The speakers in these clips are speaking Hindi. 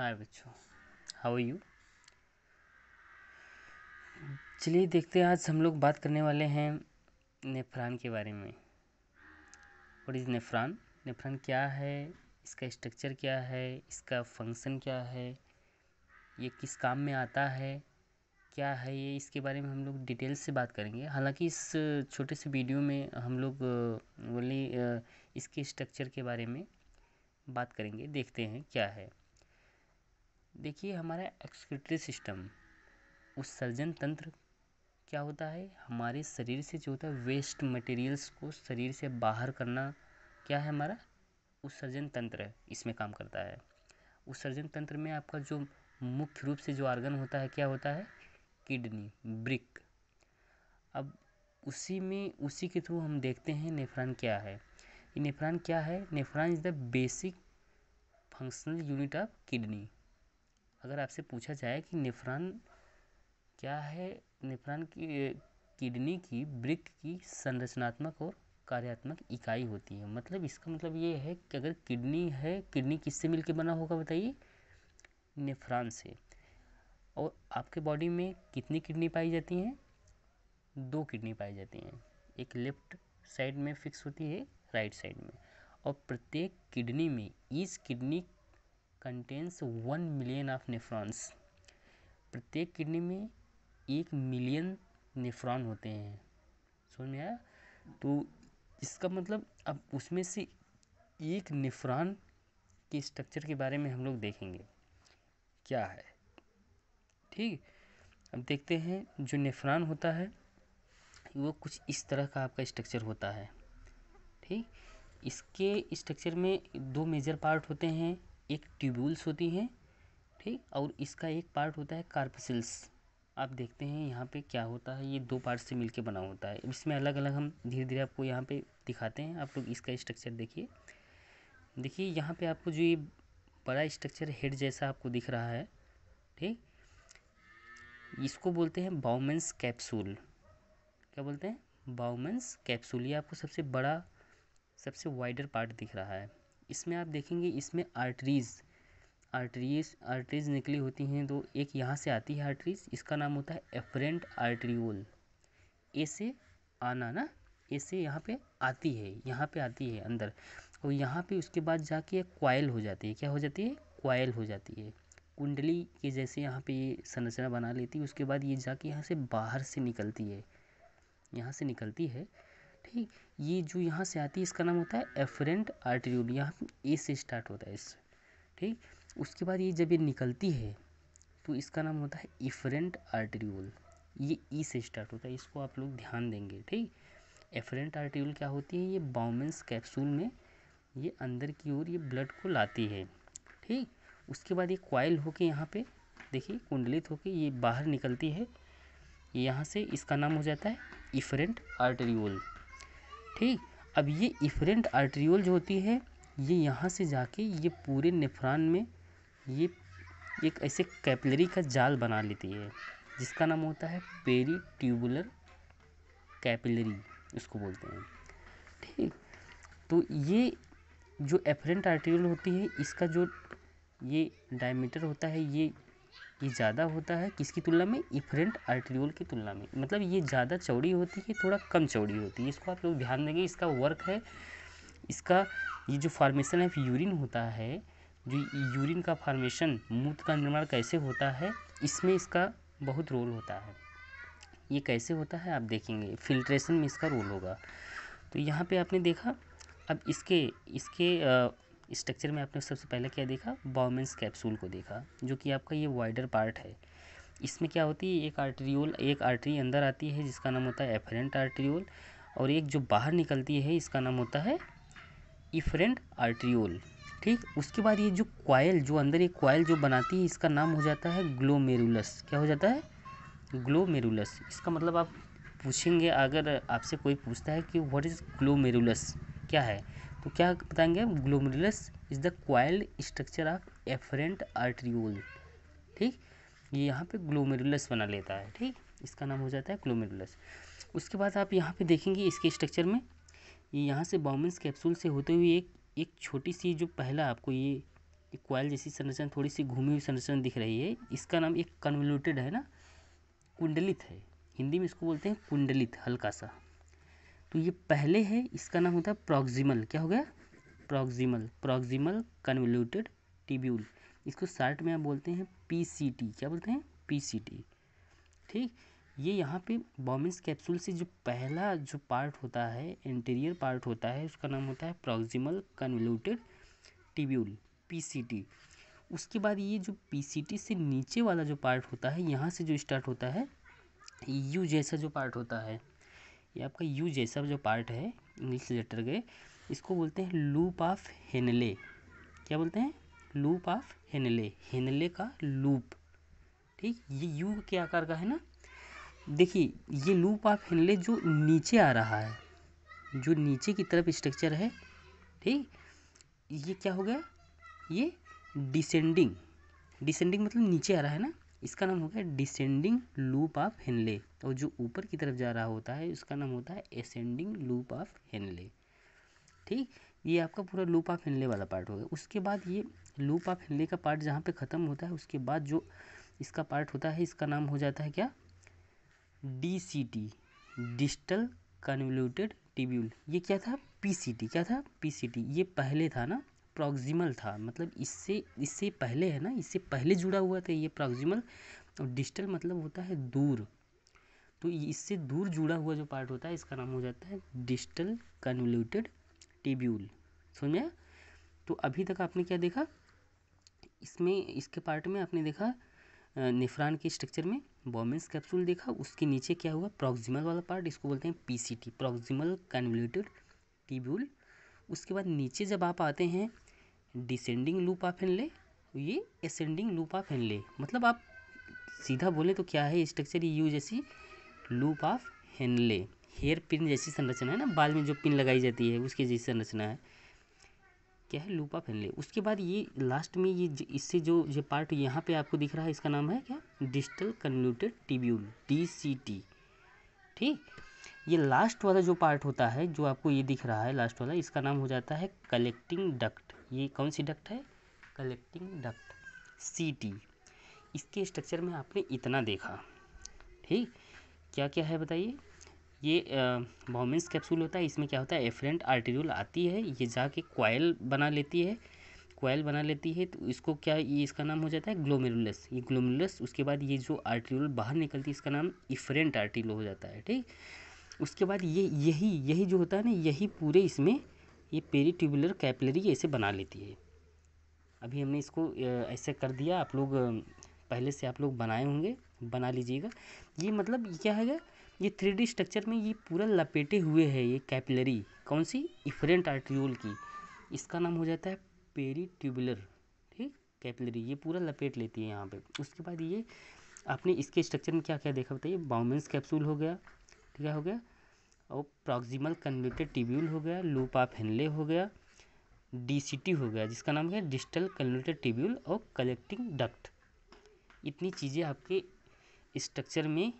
हाय बच्चों हाउ यू चलिए देखते हैं आज हम लोग बात करने वाले हैं नेफ्रान के बारे में और इज नेफ्रान नेफ्रान क्या है इसका स्ट्रक्चर क्या है इसका फंक्शन क्या है ये किस काम में आता है क्या है ये इसके बारे में हम लोग डिटेल से बात करेंगे हालांकि इस छोटे से वीडियो में हम लोग बोली इसके स्ट्रक्चर के बारे में बात करेंगे देखते हैं क्या है देखिए हमारा एक्सक्रीटरी सिस्टम उत्सर्जन तंत्र क्या होता है हमारे शरीर से जो होता है वेस्ट मटेरियल्स को शरीर से बाहर करना क्या है हमारा उत्सर्जन तंत्र इसमें काम करता है उत्सर्जन तंत्र में आपका जो मुख्य रूप से जो आर्गन होता है क्या होता है किडनी ब्रिक अब उसी में उसी के थ्रू हम देखते हैं नेफ्रान क्या है नेफ्रान क्या है nephron is the basic functional unit of kidney अगर आपसे पूछा जाए कि निफरान क्या है निफरान की किडनी की ब्रिक की संरचनात्मक और कार्यात्मक इकाई होती है मतलब इसका मतलब ये है कि अगर किडनी है किडनी किससे मिलके बना होगा बताइए निफरान से और आपके बॉडी में कितनी किडनी पाई जाती हैं दो किडनी पाई जाती हैं एक लेफ्ट साइड में फिक्स होती है राइट साइड में और प्रत्येक किडनी में इस kidney contains one million of nephrons प्रत्येक किडनी में एक मिलियन नेफ्रॉन होते हैं समझ में आया तो इसका मतलब अब उसमें से एक नेफ्रॉन के स्ट्रक्चर के बारे में हम लोग देखेंगे क्या है ठीक अब देखते हैं जो नेफ्रॉन होता है वो कुछ इस तरह का आपका स्ट्रक्चर होता है ठीक इसके स्ट्रक्चर में दो मेजर पार्ट होते हैं एक ट्यूबुल्स होती हैं ठीक और इसका एक पार्ट होता है कार्पसिल्स आप देखते हैं यहाँ पे क्या होता है ये दो पार्ट से मिलके बना होता है इसमें अलग अलग हम धीरे धीरे आपको यहाँ पे दिखाते हैं आप लोग इसका स्ट्रक्चर देखिए देखिए यहाँ पे आपको जो ये बड़ा स्ट्रक्चर हेड जैसा आपको दिख रहा है ठीक इसको बोलते हैं बाउमेंस कैप्सूल क्या बोलते हैं बाउमेंस कैप्सूल ये आपको सबसे बड़ा सबसे वाइडर पार्ट दिख रहा है इसमें आप देखेंगे इसमें आर्टरीज़ आर्टरीज़ आर्टरीज़ निकली होती हैं दो तो एक यहाँ से आती है आर्टरीज़ इसका नाम होता है एफरेंट आर्टरीओल ऐसे आना ना ऐसे यहाँ पे आती है यहाँ पे आती है अंदर और यहाँ पे उसके बाद जाके क्वाइल हो जाती है क्या हो जाती है क्वाइल हो जाती है कुंडली के जैसे यहाँ पे ये संरचना बना लेती है उसके बाद ये जाके यहाँ से बाहर से निकलती है यहाँ से निकलती है ठीक ये जो यहाँ से आती है इसका नाम होता है एफरेंट आर्ट्रियोल यहाँ ए से स्टार्ट होता है इस ठीक उसके बाद ये जब ये निकलती है तो इसका नाम होता है इफरेंट आर्ट्रियोल ये ई e से स्टार्ट होता है इसको आप लोग ध्यान देंगे ठीक एफरेंट आर्ट्रियोल क्या होती है ये बाउमेंस कैप्सूल में ये अंदर की ओर ये ब्लड को लाती है ठीक उसके बाद ये क्वाइल होके यहाँ पे देखिए कुंडलित होके ये बाहर निकलती है यहाँ से इसका नाम हो जाता है इफरेंट आर्टरियोल ठीक अब ये इफरेंट आर्ट्रियोल जो होती है ये यहाँ से जाके ये पूरे निफरान में ये एक ऐसे कैपलरी का जाल बना लेती है जिसका नाम होता है पेरी ट्यूबुलर कैपलरी उसको बोलते हैं ठीक तो ये जो एफरेंट आर्ट्रियोल होती है इसका जो ये डायमीटर होता है ये ये ज़्यादा होता है किसकी तुलना में इफरेंट आर्ट्रियोल की तुलना में मतलब ये ज़्यादा चौड़ी होती है थोड़ा कम चौड़ी होती है इसको आप लोग ध्यान देंगे इसका वर्क है इसका ये जो फार्मेशन ऑफ यूरिन होता है जो यूरिन का फार्मेशन मूत्र का निर्माण कैसे होता है इसमें इसका बहुत रोल होता है ये कैसे होता है आप देखेंगे फिल्ट्रेशन में इसका रोल होगा तो यहाँ पे आपने देखा अब इसके इसके स्ट्रक्चर में आपने सबसे पहले क्या देखा बॉमेंस कैप्सूल को देखा जो कि आपका ये वाइडर पार्ट है इसमें क्या होती है एक आर्ट्रियोल एक आर्टरी अंदर आती है जिसका नाम होता है एफरेंट आर्ट्रियोल और एक जो बाहर निकलती है इसका नाम होता है इफरेंट आर्ट्रियोल ठीक उसके बाद ये जो क्वाइल जो अंदर एक क्वाइल जो बनाती है इसका नाम हो जाता है ग्लोमेरुलस क्या हो जाता है ग्लोमेरुलस इसका मतलब आप पूछेंगे अगर आपसे कोई पूछता है कि व्हाट इज़ ग्लोमेरुलस क्या है तो क्या बताएंगे हम glomerulus is the coiled structure of afferent arteriole ठीक ये यहाँ पे ग्लोमेरुलस बना लेता है ठीक इसका नाम हो जाता है ग्लोमेरुलस उसके बाद आप यहाँ पे देखेंगे इसके स्ट्रक्चर में ये यहाँ से बॉमेंस कैप्सूल से होते हुए एक एक छोटी सी जो पहला आपको ये क्वाइल जैसी संरचना थोड़ी सी घूमी हुई संरचना दिख रही है इसका नाम एक कन्वल्यूटेड है ना कुंडलित है हिंदी में इसको बोलते हैं कुंडलित हल्का सा तो ये पहले है इसका नाम होता है प्रॉक्सिमल क्या हो गया प्रॉक्सिमल प्रॉक्सिमल कन्वल्यूटेड टिब्यूल इसको शार्ट में आप बोलते हैं पीसीटी क्या बोलते हैं पीसीटी ठीक ये यहाँ पे बॉमिस कैप्सूल से जो पहला जो पार्ट होता है इंटीरियर पार्ट होता है उसका नाम होता है प्रॉक्सिमल कन्वल्यूटेड टिब्यूल पीसीटी उसके बाद ये जो पीसीटी से नीचे वाला जो पार्ट होता है यहाँ से जो स्टार्ट होता है यू जैसा जो पार्ट होता है ये आपका यू जैसा जो पार्ट है इंग्लिश लेटर के इसको बोलते हैं लूप ऑफ हेनले क्या बोलते हैं लूप ऑफ हेनले हेनले का लूप ठीक ये यू के आकार का है ना देखिए ये लूप ऑफ हेनले जो नीचे आ रहा है जो नीचे की तरफ स्ट्रक्चर है ठीक ये क्या हो गया ये डिसेंडिंग डिसेंडिंग मतलब नीचे आ रहा है ना इसका नाम होगा डिसेंडिंग लूप ऑफ हेनले और जो ऊपर की तरफ जा रहा होता है उसका नाम होता है एसेंडिंग लूप ऑफ हेनले ठीक ये आपका पूरा लूप ऑफ हेनले वाला पार्ट होगा उसके बाद ये लूप ऑफ हेनले का पार्ट जहाँ पे ख़त्म होता है उसके बाद जो इसका पार्ट होता है इसका नाम हो जाता है क्या D C T digital convoluted tubule ये क्या था पी सी टी क्या था पी सी टी ये पहले था ना प्रॉक्सिमल था मतलब इससे इससे पहले है ना इससे पहले जुड़ा हुआ था ये प्रॉक्सिमल और डिस्टल मतलब होता है दूर तो इससे दूर जुड़ा हुआ जो पार्ट होता है इसका नाम हो जाता है डिस्टल कन्वल्यूटेड टिब्यूल समझ गया तो अभी तक आपने क्या देखा इसमें इसके पार्ट में आपने देखा निफरान के स्ट्रक्चर में बॉमेंस कैप्सूल देखा उसके नीचे क्या हुआ प्रॉक्सिमल वाला पार्ट इसको बोलते हैं पीसीटी प्रॉक्सिमल कन्वल्यूटेड टिब्यूल उसके बाद नीचे जब आप आते हैं डिसेंडिंग लूप ऑफ ले ये असेंडिंग लूप ऑफ ले मतलब आप सीधा बोले तो क्या है स्ट्रक्चर यू जैसी loop of Henle hairpin जैसी संरचना है ना बाल में जो पिन लगाई जाती है उसकी जैसी संरचना है क्या है लूप ऑफ हेनले उसके बाद ये लास्ट में ये इससे जो ये पार्ट यहाँ पे आपको दिख रहा है इसका नाम है क्या digital convoluted tubule D C T ठीक ये लास्ट वाला जो पार्ट होता है जो आपको ये दिख रहा है लास्ट वाला इसका नाम हो जाता है कलेक्टिंग डक्ट ये कौन सी डक्ट है कलेक्टिंग डक्ट सी टी इसके स्ट्रक्चर में आपने इतना देखा ठीक क्या क्या है बताइए ये बॉमेंस कैप्सूल होता है इसमें क्या होता है एफरेंट आर्टिड्यूल आती है ये जाके क्वाइल बना लेती है क्वाइल बना लेती है तो इसको क्या ये इसका नाम हो जाता है ग्लोमेरुलस ये ग्लोमेरुलस उसके बाद ये जो आर्टिड्यूल बाहर निकलती है इसका नाम इफरेंट आर्टिड्यूल हो जाता है ठीक उसके बाद ये यही यही जो होता है ना यही पूरे इसमें ये पेरी ट्यूबुलर कैपलरी ऐसे बना लेती है अभी हमने इसको ऐसे कर दिया आप लोग पहले से आप लोग बनाए होंगे बना लीजिएगा ये मतलब क्या है ये थ्री स्ट्रक्चर में ये पूरा लपेटे हुए है ये कैपलरी कौन सी इफरेंट आर्ट्रियोल की इसका नाम हो जाता है ट्यूबुलर ठीक कैपलरी ये पूरा लपेट लेती है यहाँ पे उसके बाद ये आपने इसके स्ट्रक्चर में क्या क्या देखा बताइए बाउमेंस कैप्सूल हो गया ठीक है हो गया और प्रॉक्सिमल कन्वेटेड टिब्यूल हो गया लूप ऑफ हेनले हो गया डी हो गया जिसका नाम है डिजिटल कन्वेटेड टिब्यूल और कलेक्टिंग डक्ट इतनी चीज़ें आपके स्ट्रक्चर में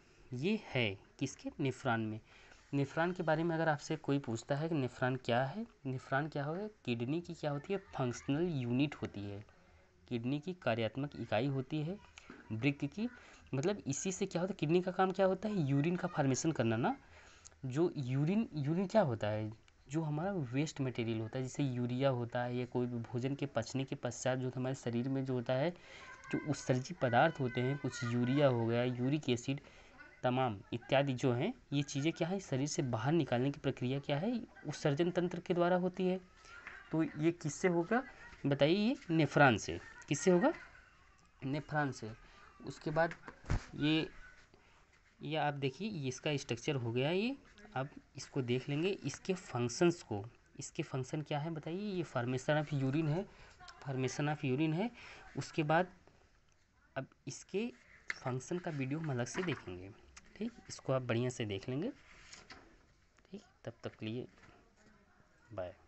ये है किसके नेफ्रान में नेफ्रान के बारे में अगर आपसे कोई पूछता है कि नेफ्रान क्या है नेफ्रान क्या होगा किडनी की क्या होती है फंक्शनल यूनिट होती है किडनी की कार्यात्मक इकाई होती है ब्रिक की मतलब इसी से क्या होता है किडनी का काम क्या होता है यूरिन का फॉर्मेशन करना ना जो यूरिन यूरिन क्या होता है जो हमारा वेस्ट मटेरियल होता है जैसे यूरिया होता है या कोई भी भोजन के पचने के पश्चात जो हमारे शरीर में जो होता है जो उत्सर्जित पदार्थ होते हैं कुछ यूरिया हो गया यूरिक एसिड तमाम इत्यादि जो हैं ये चीज़ें क्या है शरीर से बाहर निकालने की प्रक्रिया क्या है उत्सर्जन तंत्र के द्वारा होती है तो ये किससे होगा बताइए ये नेफ्रान से किससे होगा नेफ्रान से उसके बाद ये ये आप देखिए इसका स्ट्रक्चर हो गया ये अब इसको देख लेंगे इसके फंक्शंस को इसके फंक्शन क्या है बताइए ये फार्मेशन ऑफ यूरिन है फॉर्मेशन ऑफ यूरिन है उसके बाद अब इसके फंक्शन का वीडियो हम अलग से देखेंगे ठीक इसको आप बढ़िया से देख लेंगे ठीक तब तक लिए बाय